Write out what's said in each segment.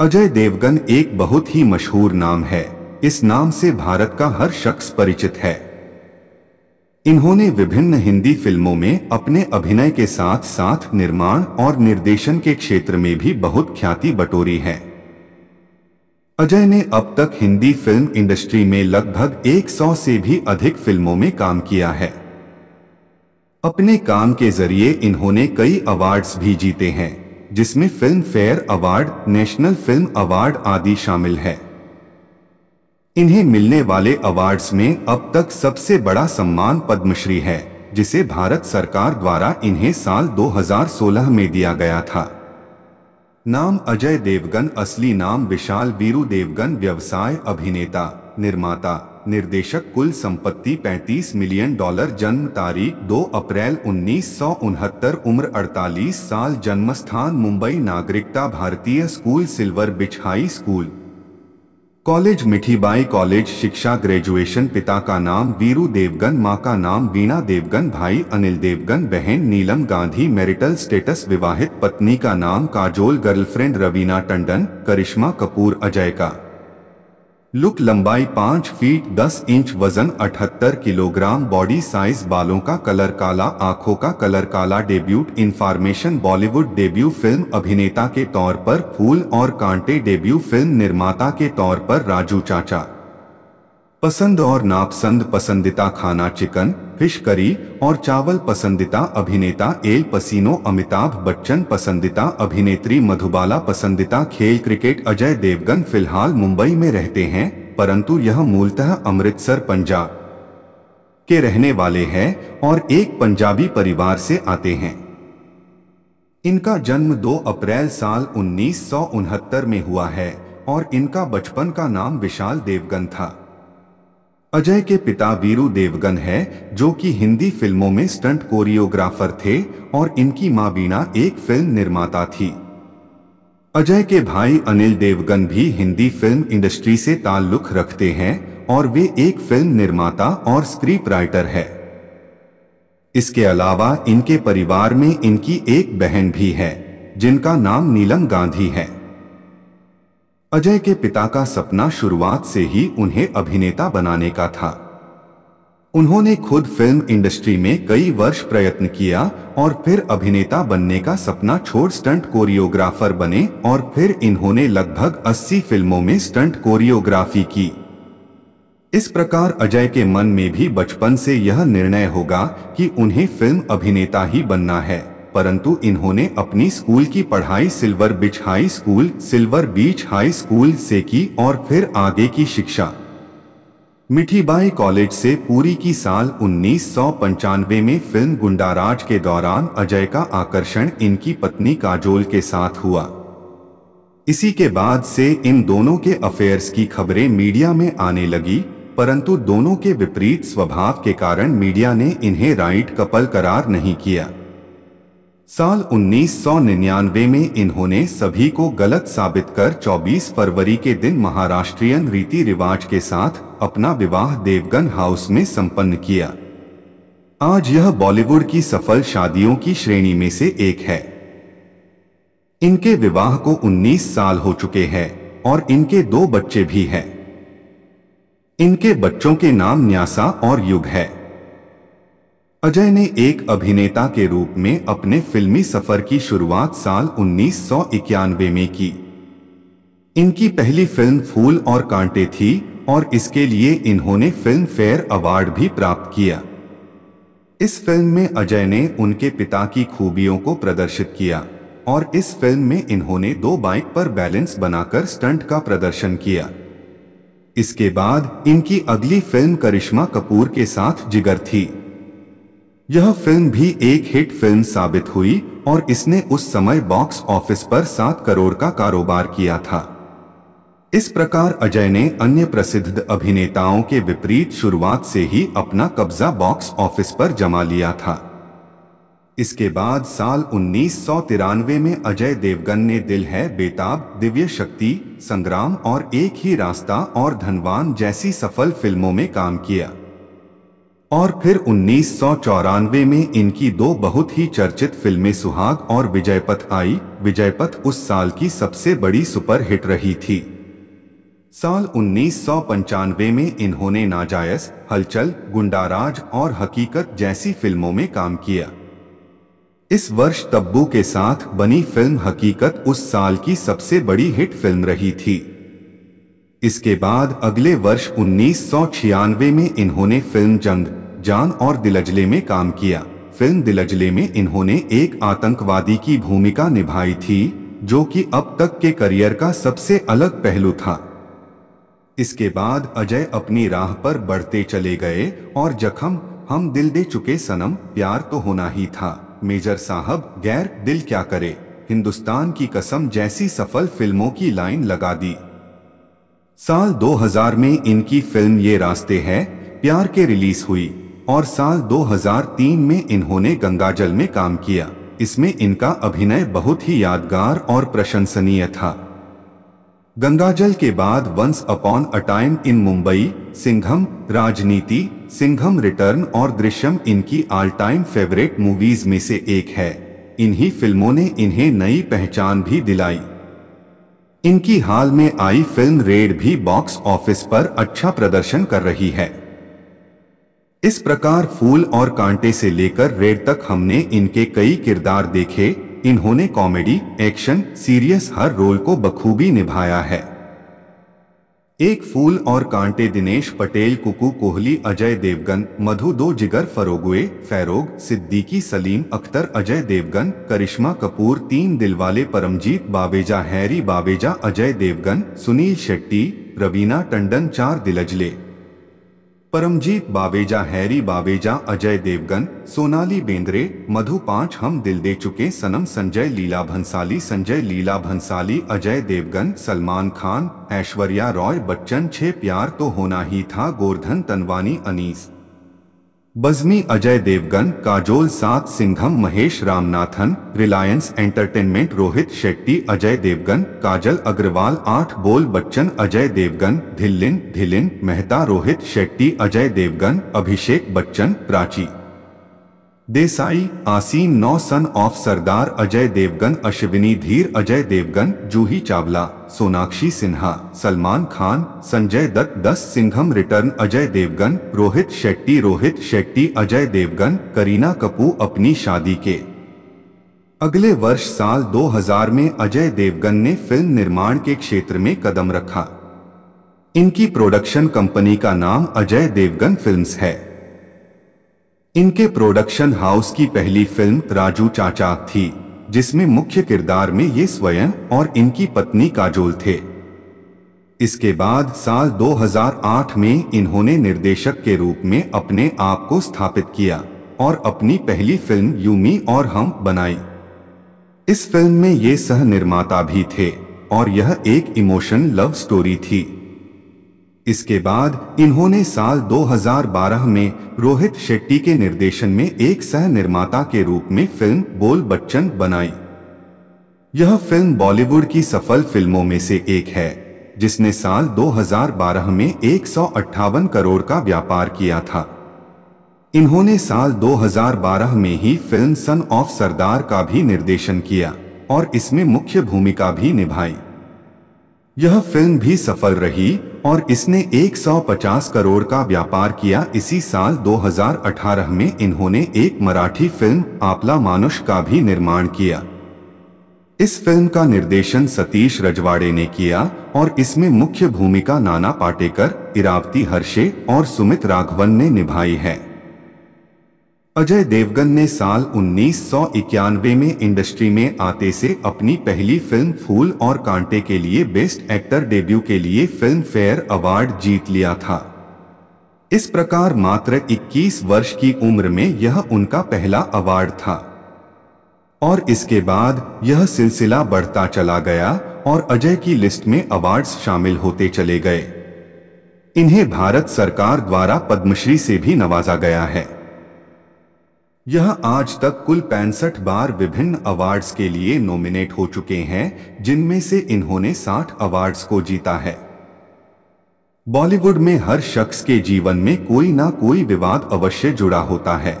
अजय देवगन एक बहुत ही मशहूर नाम है इस नाम से भारत का हर शख्स परिचित है इन्होंने विभिन्न हिंदी फिल्मों में अपने अभिनय के साथ साथ निर्माण और निर्देशन के क्षेत्र में भी बहुत ख्याति बटोरी है अजय ने अब तक हिंदी फिल्म इंडस्ट्री में लगभग 100 से भी अधिक फिल्मों में काम किया है अपने काम के जरिए इन्होंने कई अवार्ड्स भी जीते हैं जिसमें Filmfare award national film award आदि शामिल है इन्हें मिलने वाले अवार्ड्स में अब तक सबसे बड़ा सम्मान पद्मश्री है जिसे भारत सरकार द्वारा इन्हें साल 2016 में दिया गया था नाम अजय देवगन असली नाम विशाल वीरू देवगन व्यवसाय अभिनेता निर्माता निर्देशक कुल संपत्ति 35 मिलियन डॉलर जन्म तारीख 2 अप्रैल उन्नीस उम्र 48 साल जन्म स्थान मुंबई नागरिकता भारतीय school Silver Beach high school college Mithibai college शिक्षा ग्रेजुएशन पिता का नाम वीरू देवगन माँ का नाम वीणा देवगन भाई अनिल देवगन बहन नीलम गांधी मैरिटल स्टेटस विवाहित पत्नी का नाम काजोल गर्लफ्रेंड रवीना टंडन करिश्मा कपूर अजय का लुक लंबाई 5 फीट 10 इंच वजन 78 किलोग्राम बॉडी साइज बालों का कलर काला आंखों का कलर काला debut information Bollywood debut film अभिनेता के तौर पर फूल और कांटे डेब्यू फिल्म निर्माता के तौर पर राजू चाचा पसंद और नापसंद पसंदिता खाना चिकन फिश करी और चावल पसंदिता अभिनेता एल पसीनो अमिताभ बच्चन पसंदिता अभिनेत्री मधुबाला पसंदिता खेल क्रिकेट अजय देवगन फिलहाल मुंबई में रहते हैं परंतु यह मूलतः अमृतसर पंजाब के रहने वाले हैं और एक पंजाबी परिवार से आते हैं इनका जन्म 2 अप्रैल साल उन्नीस में हुआ है और इनका बचपन का नाम विशाल देवगन था अजय के पिता वीरू देवगन है जो कि हिंदी फिल्मों में स्टंट कोरियोग्राफर थे और इनकी मां बीना एक फिल्म निर्माता थी अजय के भाई अनिल देवगन भी हिंदी फिल्म इंडस्ट्री से ताल्लुक रखते हैं और वे एक फिल्म निर्माता और स्क्रिप्ट राइटर है इसके अलावा इनके परिवार में इनकी एक बहन भी है जिनका नाम नीलम गांधी है अजय के पिता का सपना शुरुआत से ही उन्हें अभिनेता बनाने का था उन्होंने खुद फिल्म इंडस्ट्री में कई वर्ष प्रयत्न किया और फिर अभिनेता बनने का सपना छोड़ स्टंट कोरियोग्राफर बने और फिर इन्होंने लगभग 80 फिल्मों में स्टंट कोरियोग्राफी की इस प्रकार अजय के मन में भी बचपन से यह निर्णय होगा कि उन्हें फिल्म अभिनेता ही बनना है परंतु इन्होंने अपनी स्कूल की पढ़ाई Silver Beach high school Silver Beach high school से की और फिर आगे की शिक्षा मिठीबाई कॉलेज से पूरी की साल उन्नीस में फिल्म गुंडाराज के दौरान अजय का आकर्षण इनकी पत्नी काजोल के साथ हुआ इसी के बाद से इन दोनों के अफेयर्स की खबरें मीडिया में आने लगी परंतु दोनों के विपरीत स्वभाव के कारण मीडिया ने इन्हें राइट कपल करार नहीं किया साल 1999 में इन्होंने सभी को गलत साबित कर 24 फरवरी के दिन महाराष्ट्रियन रीति रिवाज के साथ अपना विवाह देवगन हाउस में संपन्न किया आज यह बॉलीवुड की सफल शादियों की श्रेणी में से एक है इनके विवाह को 19 साल हो चुके हैं और इनके दो बच्चे भी हैं इनके बच्चों के नाम न्यासा और युग है अजय ने एक अभिनेता के रूप में अपने फिल्मी सफर की शुरुआत साल उन्नीस में की इनकी पहली फिल्म फूल और कांटे थी और इसके लिए इन्होंने फिल्म फेयर अवार्ड भी प्राप्त किया इस फिल्म में अजय ने उनके पिता की खूबियों को प्रदर्शित किया और इस फिल्म में इन्होंने दो बाइक पर बैलेंस बनाकर स्टंट का प्रदर्शन किया इसके बाद इनकी अगली फिल्म करिश्मा कपूर के साथ जिगर थी यह फिल्म भी एक हिट फिल्म साबित हुई और इसने उस समय बॉक्स ऑफिस पर सात करोड़ का कारोबार किया था इस प्रकार अजय ने अन्य प्रसिद्ध अभिनेताओं के विपरीत शुरुआत से ही अपना कब्जा बॉक्स ऑफिस पर जमा लिया था इसके बाद साल उन्नीस में अजय देवगन ने दिल है बेताब दिव्य शक्ति संग्राम और एक ही रास्ता और धनवान जैसी सफल फिल्मों में काम किया और फिर उन्नीस में इनकी दो बहुत ही चर्चित फिल्में सुहाग और विजयपथ आई विजयपथ उस साल की सबसे बड़ी सुपरहिट रही थी साल उन्नीस में इन्होंने नाजायज हलचल गुंडाराज और हकीकत जैसी फिल्मों में काम किया इस वर्ष तब्बू के साथ बनी फिल्म हकीकत उस साल की सबसे बड़ी हिट फिल्म रही थी इसके बाद अगले वर्ष उन्नीस में इन्होंने फिल्म जंग जान और दिलजले में काम किया फिल्म दिलजले में इन्होंने एक आतंकवादी की भूमिका निभाई थी जो कि अब तक के करियर का सबसे अलग पहलू था इसके बाद अजय अपनी राह पर बढ़ते चले गए और जखम हम दिल दे चुके सनम प्यार तो होना ही था मेजर साहब गैर दिल क्या करे हिंदुस्तान की कसम जैसी सफल फिल्मों की लाइन लगा दी साल 2000 में इनकी फिल्म ये रास्ते हैं प्यार के रिलीज हुई और साल 2003 में इन्होंने गंगाजल में काम किया इसमें इनका अभिनय बहुत ही यादगार और प्रशंसनीय था गंगाजल के बाद once upon a time in Mumbai Singham Raajneeti Singham return और दृश्यम इनकी ऑल टाइम फेवरेट मूवीज में से एक है इन्हीं फिल्मों ने इन्हें नई पहचान भी दिलाई इनकी हाल में आई फिल्म रेड भी बॉक्स ऑफिस पर अच्छा प्रदर्शन कर रही है इस प्रकार फूल और कांटे से लेकर रेड तक हमने इनके कई किरदार देखे इन्होंने कॉमेडी एक्शन सीरियस हर रोल को बखूबी निभाया है एक फूल और कांटे दिनेश पटेल कुकू कोहली अजय देवगन मधु दो जिगर फरोगुए फैरोग सिद्दीकी सलीम अख्तर अजय देवगन करिश्मा कपूर तीन दिलवाले परमजीत बावेजा हैरी बावेजा अजय देवगन सुनील शेट्टी रवीना टंडन चार दिलजले परमजीत बावेजा हैरी बावेजा अजय देवगन सोनाली बेंद्रे मधु पांच हम दिल दे चुके सनम संजय लीला भंसाली संजय लीला भंसाली अजय देवगन सलमान खान ऐश्वर्या रॉय बच्चन छह प्यार तो होना ही था गोर्धन तनवानी अनीस बजनी अजय देवगन काजोल सात सिंघम महेश रामनाथन रिलायंस एंटरटेनमेंट रोहित शेट्टी अजय देवगन काजल अग्रवाल आठ बोल बच्चन अजय देवगन धिल्लिन धिलिन मेहता रोहित शेट्टी अजय देवगन अभिषेक बच्चन प्राची देसाई आसीन नौ सन ऑफ सरदार अजय देवगन अश्विनी धीर अजय देवगन जूही चावला सोनाक्षी सिन्हा सलमान खान संजय दत्त दस सिंघम रिटर्न अजय देवगन रोहित शेट्टी रोहित शेट्टी अजय देवगन करीना कपूर अपनी शादी के अगले वर्ष साल 2000 में अजय देवगन ने फिल्म निर्माण के क्षेत्र में कदम रखा इनकी प्रोडक्शन कंपनी का नाम अजय देवगन फिल्म्स है इनके प्रोडक्शन हाउस की पहली फिल्म राजू चाचा थी जिसमें मुख्य किरदार में ये स्वयं और इनकी पत्नी काजोल थे इसके बाद साल 2008 में इन्होंने निर्देशक के रूप में अपने आप को स्थापित किया और अपनी पहली फिल्म यूमी और हम बनाई इस फिल्म में ये सह निर्माता भी थे और यह एक इमोशन लव स्टोरी थी इसके बाद इन्होंने साल 2012 में रोहित शेट्टी के निर्देशन में एक सह निर्माता के रूप में फिल्म बोल बच्चन बनाई यह फिल्म बॉलीवुड की सफल फिल्मों में से एक है जिसने साल 2012 में एक करोड़ का व्यापार किया था इन्होंने साल 2012 में ही फिल्म सन ऑफ सरदार का भी निर्देशन किया और इसमें मुख्य भूमिका भी निभाई यह फिल्म भी सफल रही और इसने 150 करोड़ का व्यापार किया इसी साल 2018 में इन्होंने एक मराठी फिल्म आपला मानुष का भी निर्माण किया इस फिल्म का निर्देशन सतीश रजवाड़े ने किया और इसमें मुख्य भूमिका नाना पाटेकर इरावती हर्षे और सुमित राघवन ने निभाई है अजय देवगन ने साल इक्यानवे में इंडस्ट्री में आते से अपनी पहली फिल्म फूल और कांटे के लिए बेस्ट एक्टर डेब्यू के लिए फिल्म फेयर अवार्ड जीत लिया था इस प्रकार मात्र 21 वर्ष की उम्र में यह उनका पहला अवार्ड था और इसके बाद यह सिलसिला बढ़ता चला गया और अजय की लिस्ट में अवार्ड्स शामिल होते चले गए इन्हें भारत सरकार द्वारा पद्मश्री से भी नवाजा गया है यह आज तक कुल पैंसठ बार विभिन्न अवार्ड्स के लिए नॉमिनेट हो चुके हैं जिनमें से इन्होंने 60 अवार्ड्स को जीता है बॉलीवुड में हर शख्स के जीवन में कोई ना कोई विवाद अवश्य जुड़ा होता है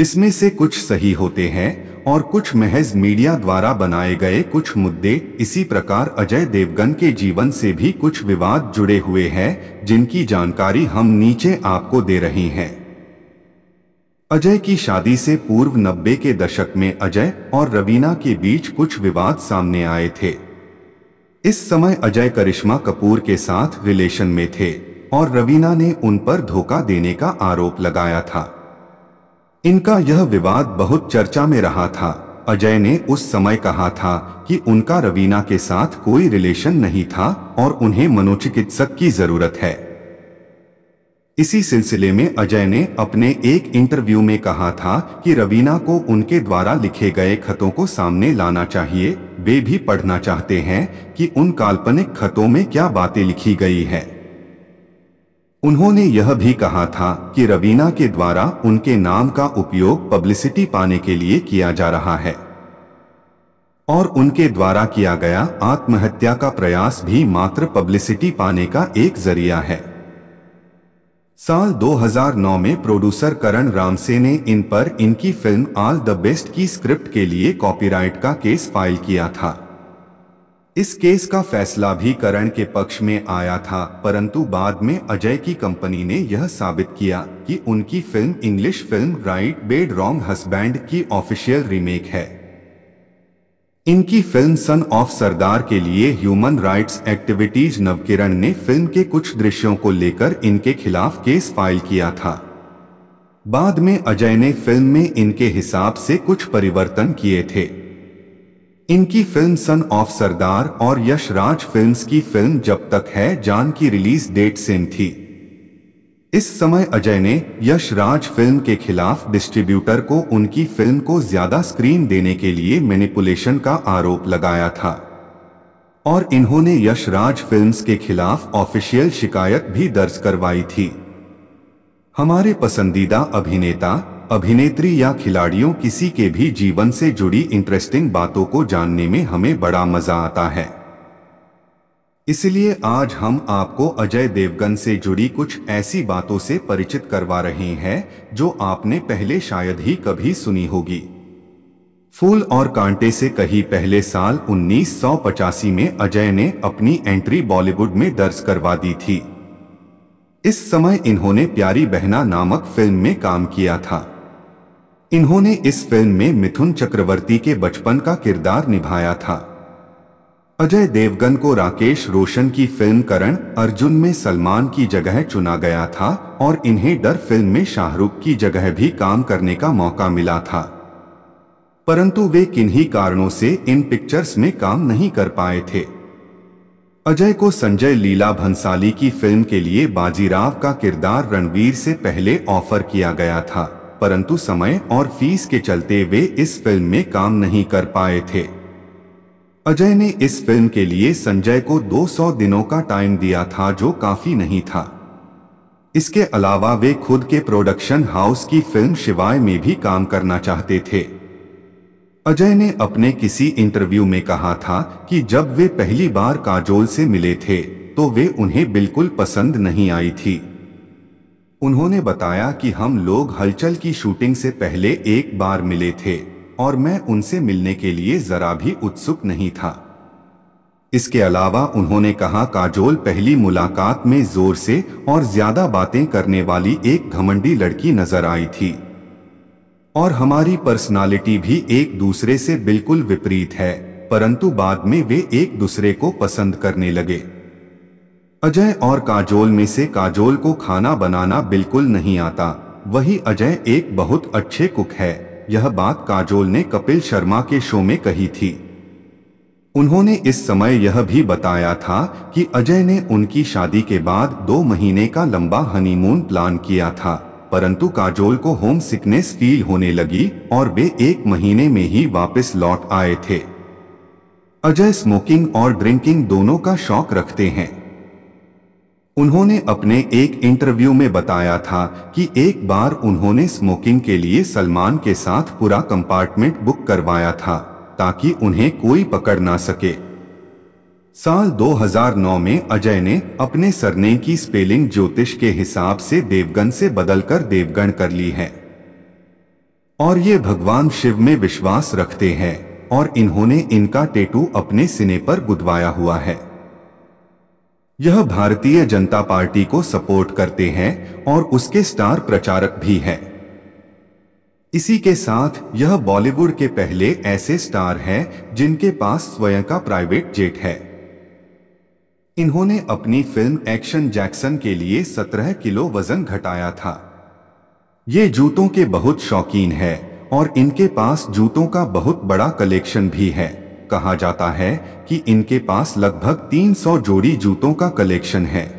जिसमें से कुछ सही होते हैं और कुछ महज मीडिया द्वारा बनाए गए कुछ मुद्दे इसी प्रकार अजय देवगन के जीवन से भी कुछ विवाद जुड़े हुए हैं जिनकी जानकारी हम नीचे आपको दे रहे हैं अजय की शादी से पूर्व नब्बे के दशक में अजय और रवीना के बीच कुछ विवाद सामने आए थे इस समय अजय करिश्मा कपूर के साथ रिलेशन में थे और रवीना ने उन पर धोखा देने का आरोप लगाया था इनका यह विवाद बहुत चर्चा में रहा था अजय ने उस समय कहा था कि उनका रवीना के साथ कोई रिलेशन नहीं था और उन्हें मनोचिकित्सक की जरूरत है इसी सिलसिले में अजय ने अपने एक इंटरव्यू में कहा था कि रवीना को उनके द्वारा लिखे गए खतों को सामने लाना चाहिए वे भी पढ़ना चाहते हैं कि उन काल्पनिक खतों में क्या बातें लिखी गई हैं। उन्होंने यह भी कहा था कि रवीना के द्वारा उनके नाम का उपयोग पब्लिसिटी पाने के लिए किया जा रहा है और उनके द्वारा किया गया आत्महत्या का प्रयास भी मात्र पब्लिसिटी पाने का एक जरिया है साल 2009 में प्रोड्यूसर करण रामसे ने इन पर इनकी फिल्म आल द बेस्ट की स्क्रिप्ट के लिए कॉपीराइट का केस फाइल किया था इस केस का फैसला भी करण के पक्ष में आया था परंतु बाद में अजय की कंपनी ने यह साबित किया कि उनकी फिल्म इंग्लिश फिल्म राइट बेड रॉन्ग हस्बैंड की ऑफिशियल रीमेक है इनकी फिल्म सन ऑफ सरदार के लिए ह्यूमन राइट्स एक्टिविटीज नवकिरण ने फिल्म के कुछ दृश्यों को लेकर इनके खिलाफ केस फाइल किया था बाद में अजय ने फिल्म में इनके हिसाब से कुछ परिवर्तन किए थे इनकी फिल्म सन ऑफ सरदार और यशराज फिल्म्स की फिल्म जब तक है जान की रिलीज डेट सेम थी इस समय अजय ने यश राज फिल्म के खिलाफ डिस्ट्रीब्यूटर को उनकी फिल्म को ज्यादा स्क्रीन देने के लिए मैनिपुलेशन का आरोप लगाया था और इन्होंने यश राज फिल्म्स के खिलाफ ऑफिशियल शिकायत भी दर्ज करवाई थी हमारे पसंदीदा अभिनेता अभिनेत्री या खिलाड़ियों किसी के भी जीवन से जुड़ी इंटरेस्टिंग बातों को जानने में हमें बड़ा मजा आता है इसलिए आज हम आपको अजय देवगन से जुड़ी कुछ ऐसी बातों से परिचित करवा रहे हैं जो आपने पहले शायद ही कभी सुनी होगी फूल और कांटे से कहीं पहले साल उन्नीस में अजय ने अपनी एंट्री बॉलीवुड में दर्ज करवा दी थी इस समय इन्होंने प्यारी बहना नामक फिल्म में काम किया था इन्होंने इस फिल्म में मिथुन चक्रवर्ती के बचपन का किरदार निभाया था अजय देवगन को राकेश रोशन की फिल्म करण अर्जुन में सलमान की जगह चुना गया था और इन्हें डर फिल्म में शाहरुख की जगह भी काम करने का मौका मिला था परंतु वे किन्हीं कारणों से इन पिक्चर्स में काम नहीं कर पाए थे अजय को संजय लीला भंसाली की फिल्म के लिए बाजीराव का किरदार रणवीर से पहले ऑफर किया गया था परंतु समय और फीस के चलते वे इस फिल्म में काम नहीं कर पाए थे अजय ने इस फिल्म के लिए संजय को 200 दिनों का टाइम दिया था जो काफी नहीं था इसके अलावा वे खुद के प्रोडक्शन हाउस की फिल्म शिवाय में भी काम करना चाहते थे अजय ने अपने किसी इंटरव्यू में कहा था कि जब वे पहली बार काजोल से मिले थे तो वे उन्हें बिल्कुल पसंद नहीं आई थी उन्होंने बताया कि हम लोग हलचल की शूटिंग से पहले एक बार मिले थे और मैं उनसे मिलने के लिए जरा भी उत्सुक नहीं था इसके अलावा उन्होंने कहा काजोल पहली मुलाकात में जोर से और ज्यादा बातें करने वाली एक घमंडी लड़की नजर आई थी और हमारी पर्सनालिटी भी एक दूसरे से बिल्कुल विपरीत है परंतु बाद में वे एक दूसरे को पसंद करने लगे अजय और काजोल में से काजोल को खाना बनाना बिल्कुल नहीं आता वही अजय एक बहुत अच्छे कुक है यह बात काजोल ने कपिल शर्मा के शो में कही थी उन्होंने इस समय यह भी बताया था कि अजय ने उनकी शादी के बाद दो महीने का लंबा हनीमून प्लान किया था परंतु काजोल को होम सिकनेस फील होने लगी और वे एक महीने में ही वापस लौट आए थे अजय स्मोकिंग और ड्रिंकिंग दोनों का शौक रखते हैं उन्होंने अपने एक इंटरव्यू में बताया था कि एक बार उन्होंने स्मोकिंग के लिए सलमान के साथ पूरा कंपार्टमेंट बुक करवाया था ताकि उन्हें कोई पकड़ ना सके साल 2009 में अजय ने अपने सरने की स्पेलिंग ज्योतिष के हिसाब से देवगन से बदलकर देवगण कर ली है और ये भगवान शिव में विश्वास रखते हैं और इन्होंने इनका टेटू अपने सिने पर गुदवाया हुआ है यह भारतीय जनता पार्टी को सपोर्ट करते हैं और उसके स्टार प्रचारक भी हैं इसी के साथ यह बॉलीवुड के पहले ऐसे स्टार हैं जिनके पास स्वयं का प्राइवेट जेट है इन्होंने अपनी फिल्म एक्शन जैक्सन के लिए 17 किलो वजन घटाया था ये जूतों के बहुत शौकीन है और इनके पास जूतों का बहुत बड़ा कलेक्शन भी है कहा जाता है कि इनके पास लगभग 300 जोड़ी जूतों का कलेक्शन है